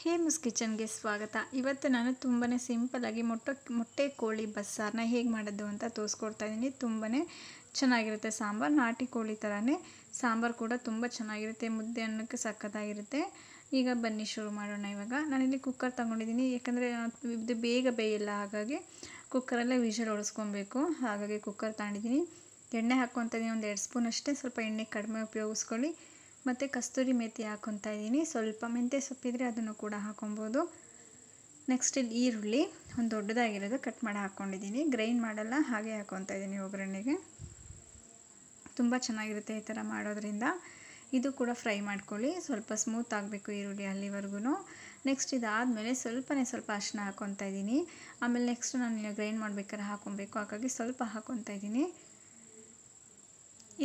ಹೇಮುಸ್ ಕಿಚನ್ಗೆ ಸ್ವಾಗತ ಇವತ್ತು ನಾನು ತುಂಬಾ ಸಿಂಪಲಾಗಿ ಮೊಟ್ಟ ಮೊಟ್ಟೆ ಕೋಳಿ ಬಸ್ಸಾರನ್ನ ಹೇಗೆ ಮಾಡೋದು ಅಂತ ತೋರಿಸ್ಕೊಡ್ತಾ ಇದ್ದೀನಿ ತುಂಬಾ ಚೆನ್ನಾಗಿರುತ್ತೆ ಸಾಂಬಾರು ನಾಟಿ ಕೋಳಿ ಥರನೇ ಸಾಂಬಾರು ಕೂಡ ತುಂಬ ಚೆನ್ನಾಗಿರುತ್ತೆ ಮುದ್ದೆ ಅನ್ನೋಕ್ಕೆ ಸಕ್ಕತ್ತಾಗಿರುತ್ತೆ ಈಗ ಬನ್ನಿ ಶುರು ಮಾಡೋಣ ಇವಾಗ ನಾನಿಲ್ಲಿ ಕುಕ್ಕರ್ ತೊಗೊಂಡಿದ್ದೀನಿ ಯಾಕಂದರೆ ಇದು ಬೇಗ ಬೇಯಲ್ಲ ಹಾಗಾಗಿ ಕುಕ್ಕರಲ್ಲೇ ವಿಷಲ್ ಹೊಡಿಸ್ಕೊಬೇಕು ಹಾಗಾಗಿ ಕುಕ್ಕರ್ ತಗೊಂಡಿದ್ದೀನಿ ಎಣ್ಣೆ ಹಾಕ್ಕೊತ ಒಂದು ಎರಡು ಸ್ಪೂನ್ ಅಷ್ಟೇ ಸ್ವಲ್ಪ ಎಣ್ಣೆ ಕಡಿಮೆ ಉಪಯೋಗಿಸ್ಕೊಳ್ಳಿ ಮತ್ತು ಕಸ್ತೂರಿ ಮೇಥಿ ಹಾಕೊತಾ ಇದ್ದೀನಿ ಸ್ವಲ್ಪ ಮೆಂತ್ಯ ಸೊಪ್ಪಿದ್ರೆ ಅದನ್ನು ಕೂಡ ಹಾಕೊಬೋದು ನೆಕ್ಸ್ಟ್ ಇಲ್ಲಿ ಈರುಳ್ಳಿ ಒಂದು ದೊಡ್ಡದಾಗಿರೋದು ಕಟ್ ಮಾಡಿ ಹಾಕ್ಕೊಂಡಿದ್ದೀನಿ ಗ್ರೈಂಡ್ ಮಾಡಲ್ಲ ಹಾಗೆ ಹಾಕೊತಾ ಇದ್ದೀನಿ ಒಗ್ಗರಣೆಗೆ ತುಂಬ ಚೆನ್ನಾಗಿರುತ್ತೆ ಈ ಥರ ಮಾಡೋದ್ರಿಂದ ಇದು ಕೂಡ ಫ್ರೈ ಮಾಡ್ಕೊಳ್ಳಿ ಸ್ವಲ್ಪ ಸ್ಮೂತ್ ಆಗಬೇಕು ಈರುಳ್ಳಿ ಅಲ್ಲಿವರೆಗೂ ನೆಕ್ಸ್ಟ್ ಇದಾದಮೇಲೆ ಸ್ವಲ್ಪನೇ ಸ್ವಲ್ಪ ಅರಿಶಿನ ಹಾಕೊತ ಇದ್ದೀನಿ ಆಮೇಲೆ ನೆಕ್ಸ್ಟ್ ನಾನು ಗ್ರೈಂಡ್ ಮಾಡ್ಬೇಕಾದ್ರೆ ಹಾಕೊಬೇಕು ಹಾಗಾಗಿ ಸ್ವಲ್ಪ ಹಾಕೊತಾ ಇದ್ದೀನಿ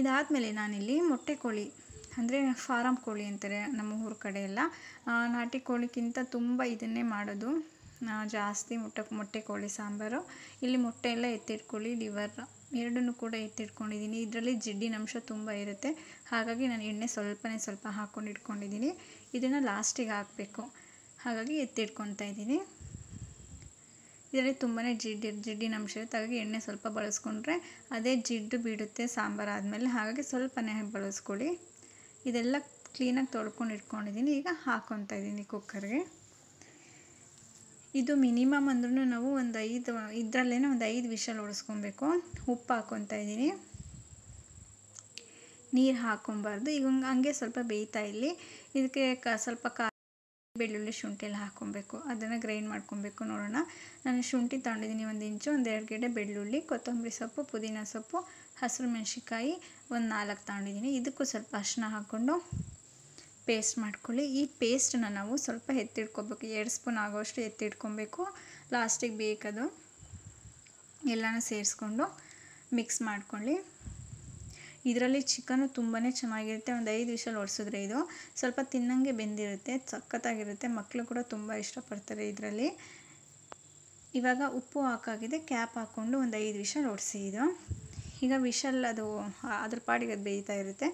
ಇದಾದಮೇಲೆ ನಾನಿಲ್ಲಿ ಮೊಟ್ಟೆ ಕೋಳಿ ಅಂದರೆ ಫಾರಮ್ ಕೋಳಿ ಅಂತಾರೆ ನಮ್ಮ ಊರ ಕಡೆ ಎಲ್ಲ ನಾಟಿ ಕೋಳಿಗಿಂತ ತುಂಬ ಇದನ್ನೇ ಮಾಡೋದು ಜಾಸ್ತಿ ಮೊಟ್ಟೆ ಮೊಟ್ಟೆ ಕೋಳಿ ಸಾಂಬಾರು ಇಲ್ಲಿ ಮೊಟ್ಟೆ ಎಲ್ಲ ಎತ್ತಿಟ್ಕೊಳ್ಳಿ ಲಿವರ್ ಎರಡನ್ನೂ ಕೂಡ ಎತ್ತಿಟ್ಕೊಂಡಿದ್ದೀನಿ ಇದರಲ್ಲಿ ಜಿಡ್ಡಿನಂಶ ತುಂಬ ಇರುತ್ತೆ ಹಾಗಾಗಿ ನಾನು ಎಣ್ಣೆ ಸ್ವಲ್ಪನೇ ಸ್ವಲ್ಪ ಹಾಕ್ಕೊಂಡು ಇಟ್ಕೊಂಡಿದ್ದೀನಿ ಇದನ್ನು ಲಾಸ್ಟಿಗೆ ಹಾಕಬೇಕು ಹಾಗಾಗಿ ಎತ್ತಿಟ್ಕೊತಾ ಇದ್ದೀನಿ ಇದರಲ್ಲಿ ತುಂಬಾ ಜಿಡ್ಡಿ ಜಿಡ್ಡಿನ ಅಂಶ ಇರುತ್ತೆ ಹಾಗಾಗಿ ಎಣ್ಣೆ ಸ್ವಲ್ಪ ಬಳಸ್ಕೊಂಡ್ರೆ ಅದೇ ಜಿಡ್ಡು ಬಿಡುತ್ತೆ ಸಾಂಬಾರು ಆದಮೇಲೆ ಹಾಗಾಗಿ ಸ್ವಲ್ಪನೇ ಬಳಸ್ಕೊಳ್ಳಿ ಇದೆಲ್ಲ ಕ್ಲೀನಾಗಿ ತೊಳ್ಕೊಂಡು ಇಟ್ಕೊಂಡಿದ್ದೀನಿ ಈಗ ಹಾಕೊತಾ ಇದ್ದೀನಿ ಕುಕ್ಕರ್ಗೆ ಇದು ಮಿನಿಮಮ್ ಅಂದ್ರೂ ನಾವು ಒಂದು ಐದು ಇದರಲ್ಲೇ ಒಂದು ಐದು ವಿಶಲ್ ಉಳಿಸ್ಕೊಬೇಕು ಉಪ್ಪು ಹಾಕೊತಾ ಇದ್ದೀನಿ ನೀರು ಹಾಕೊಬಾರ್ದು ಈಗ ಹಂಗೆ ಸ್ವಲ್ಪ ಬೇಯ್ತಾ ಇಲ್ಲಿ ಇದಕ್ಕೆ ಕ ಸ್ವಲ್ಪ ಕಾ ಬೆಳ್ಳುಳ್ಳಿ ಶುಂಠಿಯಲ್ಲಿ ಹಾಕ್ಕೊಬೇಕು ಅದನ್ನು ಗ್ರೈಂಡ್ ಮಾಡ್ಕೊಬೇಕು ನೋಡೋಣ ನಾನು ಶುಂಠಿ ತೊಗೊಂಡಿದ್ದೀನಿ ಒಂದು ಇಂಚು ಒಂದು ಎರಡು ಗಿಡ ಬೆಳ್ಳುಳ್ಳಿ ಕೊತ್ತಂಬರಿ ಸೊಪ್ಪು ಪುದೀನ ಸೊಪ್ಪು ಹಸಿರು ಮೆಣಸಿಕಾಯಿ ಒಂದು ನಾಲ್ಕು ತೊಗೊಂಡಿದ್ದೀನಿ ಇದಕ್ಕೂ ಸ್ವಲ್ಪ ಅರ್ಶನ ಹಾಕ್ಕೊಂಡು ಪೇಸ್ಟ್ ಮಾಡ್ಕೊಳ್ಳಿ ಈ ಪೇಸ್ಟನ್ನ ನಾವು ಸ್ವಲ್ಪ ಎತ್ತಿಡ್ಕೊಬೇಕು ಎರಡು ಸ್ಪೂನ್ ಆಗೋಷ್ಟು ಎತ್ತಿಡ್ಕೊಬೇಕು ಲಾಸ್ಟಿಗೆ ಬೇಕದು ಎಲ್ಲನೂ ಸೇರಿಸ್ಕೊಂಡು ಮಿಕ್ಸ್ ಮಾಡ್ಕೊಳ್ಳಿ ಇದರಲ್ಲಿ ಚಿಕನು ತುಂಬಾ ಚೆನ್ನಾಗಿರುತ್ತೆ ಒಂದು ಐದು ವಿಷಲ್ ಒಡಿಸಿದ್ರೆ ಇದು ಸ್ವಲ್ಪ ತಿನ್ನಂಗೆ ಬೆಂದಿರುತ್ತೆ ಸಖತ್ತಾಗಿರುತ್ತೆ ಮಕ್ಕಳು ಕೂಡ ತುಂಬ ಇಷ್ಟಪಡ್ತಾರೆ ಇದರಲ್ಲಿ ಇವಾಗ ಉಪ್ಪು ಹಾಕಾಗಿದೆ ಕ್ಯಾಪ್ ಹಾಕ್ಕೊಂಡು ಒಂದು ಐದು ವಿಷಲ್ ಒಡಿಸಿ ಇದು ಈಗ ವಿಷಲ್ ಅದು ಅದ್ರ ಪಾಡಿಗೆ ಅದು ಬೇಯ್ತಾ ಇರುತ್ತೆ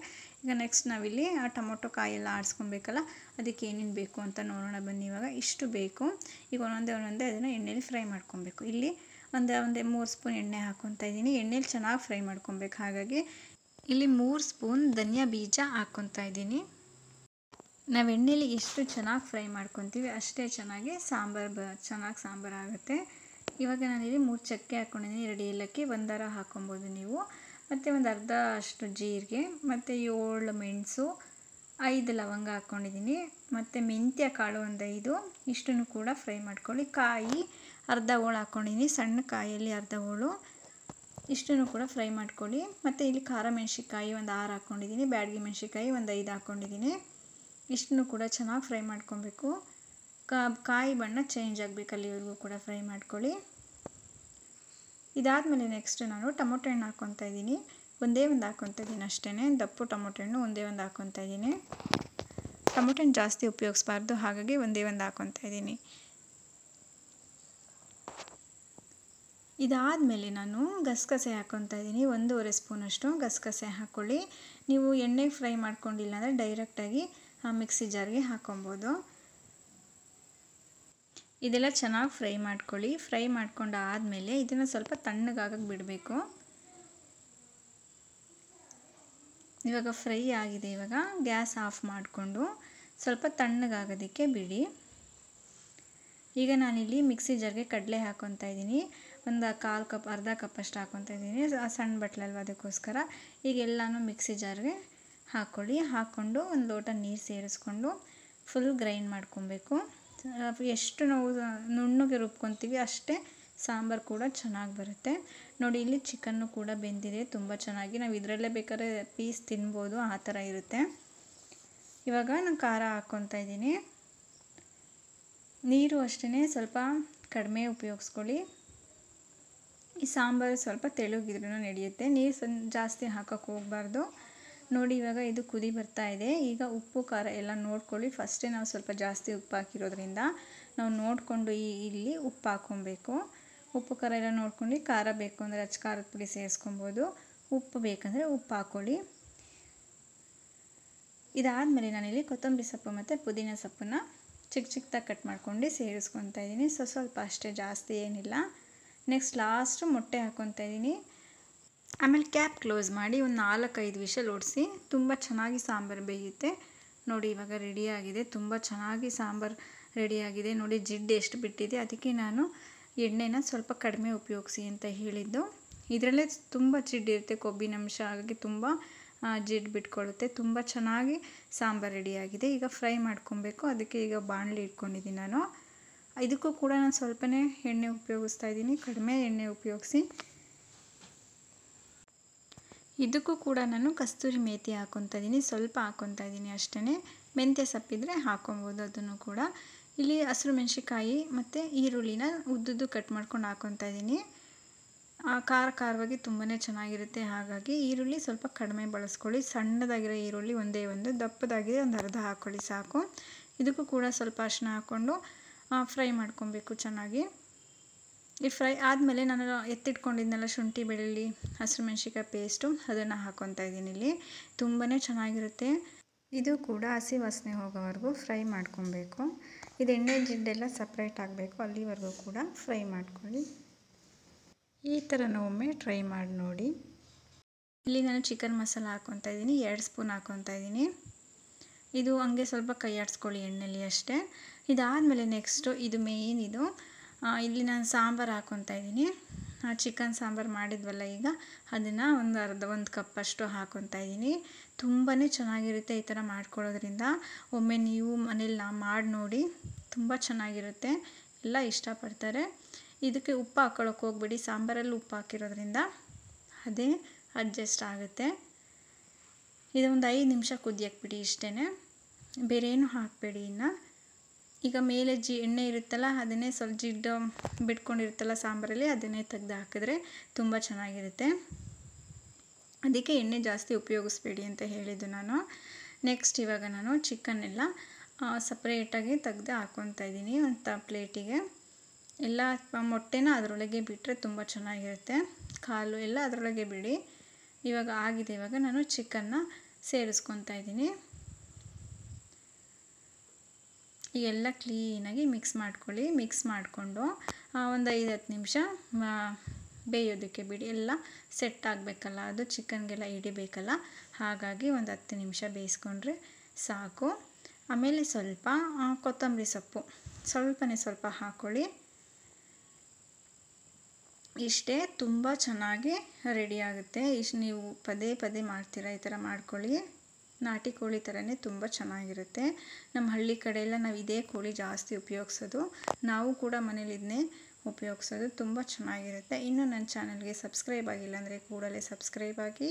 ಈಗ ನೆಕ್ಸ್ಟ್ ನಾವಿಲ್ಲಿ ಆ ಟೊಮೊಟೊ ಕಾಯೆಲ್ಲ ಆಡಿಸ್ಕೊಬೇಕಲ್ಲ ಅದಕ್ಕೆ ಏನೇನು ಬೇಕು ಅಂತ ನೋಡೋಣ ಬನ್ನಿ ಇವಾಗ ಇಷ್ಟು ಬೇಕು ಈಗ ಒಂದೊಂದೇ ಒಂದೊಂದೇ ಅದನ್ನು ಎಣ್ಣೆಲಿ ಫ್ರೈ ಮಾಡ್ಕೊಬೇಕು ಇಲ್ಲಿ ಒಂದು ಒಂದೇ ಮೂರು ಸ್ಪೂನ್ ಎಣ್ಣೆ ಹಾಕ್ಕೊತಾ ಇದ್ದೀನಿ ಎಣ್ಣೆಲಿ ಚೆನ್ನಾಗಿ ಫ್ರೈ ಮಾಡ್ಕೊಬೇಕು ಹಾಗಾಗಿ ಇಲ್ಲಿ ಮೂರು ಸ್ಪೂನ್ ಧನಿಯಾ ಬೀಜ ಹಾಕ್ಕೊತಾ ಇದ್ದೀನಿ ನಾವು ಎಣ್ಣೆಲಿ ಎಷ್ಟು ಚೆನ್ನಾಗಿ ಫ್ರೈ ಮಾಡ್ಕೊತೀವಿ ಅಷ್ಟೇ ಚೆನ್ನಾಗಿ ಸಾಂಬಾರು ಬ ಚೆನ್ನಾಗಿ ಸಾಂಬಾರು ಆಗುತ್ತೆ ಇವಾಗ ನಾನಿಲ್ಲಿ ಮೂರು ಚಕ್ಕೆ ಹಾಕ್ಕೊಂಡಿದ್ದೀನಿ ಎರಡು ಏಲಕ್ಕಿ ಒಂದರ ಹಾಕ್ಕೊಬೋದು ನೀವು ಮತ್ತು ಒಂದು ಅರ್ಧ ಅಷ್ಟು ಜೀರಿಗೆ ಮತ್ತು ಏಳು ಮೆಣಸು ಐದು ಲವಂಗ ಹಾಕ್ಕೊಂಡಿದ್ದೀನಿ ಮತ್ತು ಮೆಂತ್ಯ ಕಾಳು ಒಂದು ಐದು ಇಷ್ಟನ್ನು ಕೂಡ ಫ್ರೈ ಮಾಡ್ಕೊಳ್ಳಿ ಕಾಯಿ ಅರ್ಧ ಹೋಳು ಹಾಕ್ಕೊಂಡಿದ್ದೀನಿ ಸಣ್ಣ ಕಾಯಲ್ಲಿ ಅರ್ಧ ಹೋಳು ಇಷ್ಟನ್ನು ಕೂಡ ಫ್ರೈ ಮಾಡ್ಕೊಳ್ಳಿ ಮತ್ತು ಇಲ್ಲಿ ಖಾರ ಮೆಣಸಿಕಾಯಿ ಒಂದು ಆರು ಹಾಕ್ಕೊಂಡಿದ್ದೀನಿ ಬ್ಯಾಡಗಿ ಮೆಣಸಿಕಾಯಿ ಒಂದು ಐದು ಹಾಕ್ಕೊಂಡಿದ್ದೀನಿ ಇಷ್ಟನ್ನು ಕೂಡ ಚೆನ್ನಾಗಿ ಫ್ರೈ ಮಾಡ್ಕೊಬೇಕು ಕಾಯಿ ಬಣ್ಣ ಚೇಂಜ್ ಆಗಬೇಕು ಅಲ್ಲಿವರೆಗೂ ಕೂಡ ಫ್ರೈ ಮಾಡ್ಕೊಳ್ಳಿ ಮೇಲೆ ನೆಕ್ಸ್ಟ್ ನಾನು ಟೊಮೊಟೊ ಹಣ್ಣು ಹಾಕ್ಕೊತಾ ಇದ್ದೀನಿ ಒಂದೇ ಒಂದು ಹಾಕ್ಕೊತಾ ಇದ್ದೀನಿ ಅಷ್ಟೇ ದಪ್ಪು ಟೊಮೊಟೊ ಹಣ್ಣು ಒಂದೇ ಒಂದು ಹಾಕ್ಕೊತಾ ಇದ್ದೀನಿ ಟೊಮೊಟೊ ಹಣ್ಣು ಜಾಸ್ತಿ ಉಪಯೋಗಿಸ್ಬಾರ್ದು ಹಾಗಾಗಿ ಒಂದೇ ಒಂದು ಹಾಕ್ಕೊತಾ ಇದ್ದೀನಿ ಇದಾದಮೇಲೆ ನಾನು ಗಸಗಸೆ ಹಾಕ್ಕೊತಾ ಇದ್ದೀನಿ ಒಂದೂವರೆ ಸ್ಪೂನಷ್ಟು ಗಸಗಸೆ ಹಾಕ್ಕೊಳ್ಳಿ ನೀವು ಎಣ್ಣೆ ಫ್ರೈ ಮಾಡ್ಕೊಂಡಿಲ್ಲ ಅಂದರೆ ಡೈರೆಕ್ಟಾಗಿ ಮಿಕ್ಸಿ ಜಾರ್ಗೆ ಹಾಕೊಬೋದು ಇದೆಲ್ಲ ಚೆನ್ನಾಗಿ ಫ್ರೈ ಮಾಡ್ಕೊಳ್ಳಿ ಫ್ರೈ ಮಾಡ್ಕೊಂಡು ಆದಮೇಲೆ ಇದನ್ನು ಸ್ವಲ್ಪ ತಣ್ಣಗಾಗಕ್ಕೆ ಬಿಡಬೇಕು ಇವಾಗ ಫ್ರೈ ಆಗಿದೆ ಇವಾಗ ಗ್ಯಾಸ್ ಆಫ್ ಮಾಡಿಕೊಂಡು ಸ್ವಲ್ಪ ತಣ್ಣಗಾಗೋದಕ್ಕೆ ಬಿಡಿ ಈಗ ನಾನಿಲ್ಲಿ ಮಿಕ್ಸಿ ಜಾರ್ಗೆ ಕಡಲೆ ಹಾಕ್ಕೊತಾ ಇದ್ದೀನಿ ಒಂದು ಕಾಲು ಕಪ್ ಅರ್ಧ ಅಷ್ಟು ಹಾಕ್ಕೊತಾ ಇದ್ದೀನಿ ಸಣ್ಣ ಬಟ್ಲಲ್ವ ಅದಕ್ಕೋಸ್ಕರ ಈಗ ಎಲ್ಲನೂ ಮಿಕ್ಸಿ ಜಾರ್ಗೆ ಹಾಕ್ಕೊಳ್ಳಿ ಹಾಕ್ಕೊಂಡು ಒಂದು ಲೋಟ ನೀರು ಸೇರಿಸ್ಕೊಂಡು ಫುಲ್ ಗ್ರೈಂಡ್ ಮಾಡ್ಕೊಬೇಕು ಎಷ್ಟು ನಾವು ನುಣ್ಣಗೆ ರುಬ್ಕೊತೀವಿ ಅಷ್ಟೇ ಸಾಂಬಾರು ಕೂಡ ಚೆನ್ನಾಗಿ ಬರುತ್ತೆ ನೋಡಿ ಇಲ್ಲಿ ಚಿಕನ್ನು ಕೂಡ ಬೆಂದಿದೆ ತುಂಬ ಚೆನ್ನಾಗಿ ನಾವು ಇದರಲ್ಲೇ ಬೇಕಾದ್ರೆ ಪೀಸ್ ತಿನ್ಬೋದು ಆ ಥರ ಇರುತ್ತೆ ಇವಾಗ ನಾನು ಖಾರ ಹಾಕ್ಕೊತಾ ಇದ್ದೀನಿ ನೀರು ಅಷ್ಟೇ ಸ್ವಲ್ಪ ಕಡಿಮೆ ಉಪಯೋಗಿಸ್ಕೊಳ್ಳಿ ಈ ಸಾಂಬಾರು ಸ್ವಲ್ಪ ತೆಳುಗಿದ್ರೂ ನಡೆಯುತ್ತೆ ನೀರು ಸ್ವಲ್ಪ ಜಾಸ್ತಿ ಹಾಕೋಕ್ಕೆ ಹೋಗಬಾರ್ದು ನೋಡಿ ಇವಾಗ ಇದು ಕುದಿ ಬರ್ತಾ ಇದೆ ಈಗ ಉಪ್ಪು ಖಾರ ಎಲ್ಲ ನೋಡ್ಕೊಳ್ಳಿ ಫಸ್ಟೇ ನಾವು ಸ್ವಲ್ಪ ಜಾಸ್ತಿ ಉಪ್ಪು ಹಾಕಿರೋದ್ರಿಂದ ನಾವು ನೋಡಿಕೊಂಡು ಈ ಇಲ್ಲಿ ಉಪ್ಪು ಹಾಕ್ಕೊಬೇಕು ಉಪ್ಪು ಖಾರ ಎಲ್ಲ ನೋಡ್ಕೊಂಡು ಖಾರ ಬೇಕು ಅಂದರೆ ಅಚ್ಚ ಖಾರದ ಪುಡಿ ಸೇರಿಸ್ಕೊಬೋದು ಉಪ್ಪು ಬೇಕಂದರೆ ಉಪ್ಪು ಹಾಕ್ಕೊಳ್ಳಿ ಇದಾದಮೇಲೆ ನಾನಿಲ್ಲಿ ಕೊತ್ತಂಬರಿ ಸೊಪ್ಪು ಮತ್ತು ಪುದೀನ ಸೊಪ್ಪನ್ನ ಚಿಕ್ಕ ಚಿಕ್ಕದಾಗಿ ಕಟ್ ಮಾಡ್ಕೊಂಡು ಸೇರಿಸ್ಕೊತಾ ಇದ್ದೀನಿ ಸೊ ಸ್ವಲ್ಪ ಅಷ್ಟೇ ಜಾಸ್ತಿ ಏನಿಲ್ಲ ನೆಕ್ಸ್ಟ್ ಲಾಸ್ಟು ಮೊಟ್ಟೆ ಹಾಕ್ಕೊತಾ ಇದ್ದೀನಿ ಆಮೇಲೆ ಕ್ಯಾಪ್ ಕ್ಲೋಸ್ ಮಾಡಿ ಒಂದು ನಾಲ್ಕೈದು ವಿಷಲ್ ಓಡಿಸಿ ತುಂಬ ಚೆನ್ನಾಗಿ ಸಾಂಬಾರು ಬೇಯುತ್ತೆ ನೋಡಿ ಇವಾಗ ರೆಡಿಯಾಗಿದೆ ತುಂಬ ಚೆನ್ನಾಗಿ ಸಾಂಬಾರು ರೆಡಿಯಾಗಿದೆ ನೋಡಿ ಜಿಡ್ಡು ಎಷ್ಟು ಬಿಟ್ಟಿದೆ ಅದಕ್ಕೆ ನಾನು ಎಣ್ಣೆನ ಸ್ವಲ್ಪ ಕಡಿಮೆ ಉಪಯೋಗಿಸಿ ಅಂತ ಹೇಳಿದ್ದು ಇದರಲ್ಲೇ ತುಂಬ ಜಿಡ್ಡಿರುತ್ತೆ ಅಂಶ ಹಾಗಾಗಿ ತುಂಬ ಜಿಡ್ಡು ಬಿಟ್ಕೊಳ್ಳುತ್ತೆ ತುಂಬ ಚೆನ್ನಾಗಿ ಸಾಂಬಾರು ರೆಡಿಯಾಗಿದೆ ಈಗ ಫ್ರೈ ಮಾಡ್ಕೊಬೇಕು ಅದಕ್ಕೆ ಈಗ ಬಾಣಲಿ ಇಟ್ಕೊಂಡಿದ್ದೀನಿ ನಾನು ಇದಕ್ಕೂ ಕೂಡ ನಾನು ಸ್ವಲ್ಪನೇ ಎಣ್ಣೆ ಉಪಯೋಗಿಸ್ತಾ ಇದ್ದೀನಿ ಕಡಿಮೆ ಎಣ್ಣೆ ಉಪಯೋಗಿಸಿ ಇದಕ್ಕೂ ಕೂಡ ನಾನು ಕಸ್ತೂರಿ ಮೇಥಿ ಹಾಕೊತಾ ಇದ್ದೀನಿ ಸ್ವಲ್ಪ ಹಾಕೊತಾ ಇದ್ದೀನಿ ಅಷ್ಟೇ ಮೆಂತ್ಯ ಸಪ್ಪಿದ್ರೆ ಹಾಕೊಬೋದು ಅದನ್ನು ಕೂಡ ಇಲ್ಲಿ ಹಸಿರು ಮೆಣಸಿಕಾಯಿ ಮತ್ತು ಈರುಳ್ಳಿನ ಉದ್ದುದ್ದು ಕಟ್ ಮಾಡ್ಕೊಂಡು ಹಾಕೊತಾ ಇದ್ದೀನಿ ಖಾರ ಖಾರವಾಗಿ ತುಂಬಾ ಚೆನ್ನಾಗಿರುತ್ತೆ ಹಾಗಾಗಿ ಈರುಳ್ಳಿ ಸ್ವಲ್ಪ ಕಡಿಮೆ ಬಳಸ್ಕೊಳ್ಳಿ ಸಣ್ಣದಾಗಿರೋ ಈರುಳ್ಳಿ ಒಂದೇ ಒಂದು ದಪ್ಪದಾಗಿದೆ ಒಂದು ಅರ್ಧ ಹಾಕ್ಕೊಳ್ಳಿ ಸಾಕು ಇದಕ್ಕೂ ಕೂಡ ಸ್ವಲ್ಪ ಅರ್ಶಿನ ಹಾಕ್ಕೊಂಡು ಫ್ರೈ ಮಾಡ್ಕೊಬೇಕು ಚೆನ್ನಾಗಿ ಈ ಫ್ರೈ ಆದಮೇಲೆ ನಾನು ಎತ್ತಿಟ್ಕೊಂಡಿದ್ನಲ್ಲ ಶುಂಠಿ ಬೆಳ್ಳುಳ್ಳಿ ಹಸಿರು ಮೆಣಸಿಕಾಯಿ ಪೇಸ್ಟು ಅದನ್ನು ಹಾಕ್ಕೊತಾ ಇದ್ದೀನಿ ಇಲ್ಲಿ ತುಂಬಾ ಚೆನ್ನಾಗಿರುತ್ತೆ ಇದು ಕೂಡ ಹಸಿ ವಾಸನೆ ಹೋಗೋವರೆಗೂ ಫ್ರೈ ಮಾಡ್ಕೊಬೇಕು ಇದು ಎಣ್ಣೆ ಜಿಡ್ಡೆಲ್ಲ ಸಪ್ರೇಟ್ ಆಗಬೇಕು ಅಲ್ಲಿವರೆಗೂ ಕೂಡ ಫ್ರೈ ಮಾಡ್ಕೊಳ್ಳಿ ಈ ಥರನೂ ಒಮ್ಮೆ ಟ್ರೈ ಮಾಡಿ ನೋಡಿ ಇಲ್ಲಿ ನಾನು ಚಿಕನ್ ಮಸಾಲ ಹಾಕ್ಕೊತಾ ಇದ್ದೀನಿ ಎರಡು ಸ್ಪೂನ್ ಹಾಕ್ಕೊತಾ ಇದ್ದೀನಿ ಇದು ಹಂಗೆ ಸ್ವಲ್ಪ ಕೈ ಆಡಿಸ್ಕೊಳ್ಳಿ ಎಣ್ಣೆಲಿ ಅಷ್ಟೇ ಇದಾದಮೇಲೆ ನೆಕ್ಸ್ಟು ಇದು ಮೇಯ್ನ್ ಇದು ಇಲ್ಲಿ ನಾನು ಸಾಂಬಾರು ಹಾಕೊತಾ ಇದ್ದೀನಿ ಚಿಕನ್ ಸಾಂಬಾರು ಮಾಡಿದ್ವಲ್ಲ ಈಗ ಅದನ್ನು ಒಂದು ಅರ್ಧ ಒಂದು ಕಪ್ಪಷ್ಟು ಹಾಕೊತಾ ಇದ್ದೀನಿ ತುಂಬಾ ಚೆನ್ನಾಗಿರುತ್ತೆ ಈ ಥರ ಮಾಡ್ಕೊಳ್ಳೋದ್ರಿಂದ ಒಮ್ಮೆ ನೀವು ಮನೇಲಿ ನಾ ಮಾಡಿ ನೋಡಿ ತುಂಬ ಚೆನ್ನಾಗಿರುತ್ತೆ ಎಲ್ಲ ಇಷ್ಟಪಡ್ತಾರೆ ಇದಕ್ಕೆ ಉಪ್ಪು ಹಾಕ್ಕೊಳಕ್ಕೆ ಹೋಗ್ಬಿಡಿ ಸಾಂಬಾರಲ್ಲಿ ಉಪ್ಪು ಹಾಕಿರೋದ್ರಿಂದ ಅದೇ ಅಡ್ಜಸ್ಟ್ ಆಗುತ್ತೆ ಇದೊಂದು ಐದು ನಿಮಿಷ ಕುದಿಯಕ್ಕೆ ಬಿಡಿ ಇಷ್ಟೇ ಬೇರೇನು ಹಾಕಬೇಡಿ ಇನ್ನು ಈಗ ಮೇಲೆ ಜಿ ಎಣ್ಣೆ ಇರುತ್ತಲ್ಲ ಅದನ್ನೇ ಸ್ವಲ್ಪ ಜಿಡ್ಡು ಬಿಟ್ಕೊಂಡಿರುತ್ತಲ್ಲ ಸಾಂಬಾರಲ್ಲಿ ಅದನ್ನೇ ತೆಗ್ದು ಹಾಕಿದ್ರೆ ತುಂಬ ಚೆನ್ನಾಗಿರುತ್ತೆ ಅದಕ್ಕೆ ಎಣ್ಣೆ ಜಾಸ್ತಿ ಉಪಯೋಗಿಸ್ಬೇಡಿ ಅಂತ ಹೇಳಿದ್ದು ನಾನು ನೆಕ್ಸ್ಟ್ ಇವಾಗ ನಾನು ಚಿಕನ್ನೆಲ್ಲ ಸಪ್ರೇಟಾಗಿ ತೆಗ್ದು ಹಾಕ್ಕೊತಾ ಇದ್ದೀನಿ ಒಂದು ಪ್ಲೇಟಿಗೆ ಎಲ್ಲ ಮೊಟ್ಟೆನ ಅದರೊಳಗೆ ಬಿಟ್ಟರೆ ತುಂಬ ಚೆನ್ನಾಗಿರುತ್ತೆ ಕಾಲು ಎಲ್ಲ ಅದರೊಳಗೆ ಬಿಡಿ ಇವಾಗ ಆಗಿದೆ ಇವಾಗ ನಾನು ಚಿಕನ್ನ ಸೇರಿಸ್ಕೊತಾ ಇದ್ದೀನಿ ಎಲ್ಲ ಕ್ಲೀನಾಗಿ ಮಿಕ್ಸ್ ಮಾಡ್ಕೊಳ್ಳಿ ಮಿಕ್ಸ್ ಮಾಡಿಕೊಂಡು ಒಂದು ಐದು ಹತ್ತು ನಿಮಿಷ ಬೇಯೋದಕ್ಕೆ ಬಿಡಿ ಎಲ್ಲ ಸೆಟ್ ಆಗಬೇಕಲ್ಲ ಅದು ಚಿಕನ್ಗೆಲ್ಲ ಹಿಡಿಬೇಕಲ್ಲ ಹಾಗಾಗಿ ಒಂದು ಹತ್ತು ನಿಮಿಷ ಬೇಯಿಸ್ಕೊಂಡ್ರೆ ಸಾಕು ಆಮೇಲೆ ಸ್ವಲ್ಪ ಕೊತ್ತಂಬರಿ ಸೊಪ್ಪು ಸ್ವಲ್ಪನೇ ಸ್ವಲ್ಪ ಹಾಕ್ಕೊಳ್ಳಿ ಇಷ್ಟೇ ತುಂಬ ಚೆನ್ನಾಗಿ ರೆಡಿಯಾಗುತ್ತೆ ಇಷ್ಟು ನೀವು ಪದೇ ಪದೇ ಮಾಡ್ತೀರಾ ಈ ಥರ ಮಾಡ್ಕೊಳ್ಳಿ ನಾಟಿ ಕೋಳಿ ಥರನೇ ತುಂಬ ಚೆನ್ನಾಗಿರುತ್ತೆ ನಮ್ಮ ಹಳ್ಳಿ ಕಡೆಯೆಲ್ಲ ನಾವು ಇದೇ ಕೋಳಿ ಜಾಸ್ತಿ ಉಪಯೋಗಿಸೋದು ನಾವು ಕೂಡ ಮನೇಲಿ ಇದನ್ನೇ ಉಪಯೋಗಿಸೋದು ತುಂಬ ಚೆನ್ನಾಗಿರುತ್ತೆ ಇನ್ನೂ ನನ್ನ ಚಾನಲ್ಗೆ ಸಬ್ಸ್ಕ್ರೈಬ್ ಆಗಿಲ್ಲ ಅಂದರೆ ಕೂಡಲೇ ಸಬ್ಸ್ಕ್ರೈಬ್ ಆಗಿ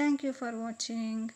ಥ್ಯಾಂಕ್ ಯು ಫಾರ್ ವಾಚಿಂಗ್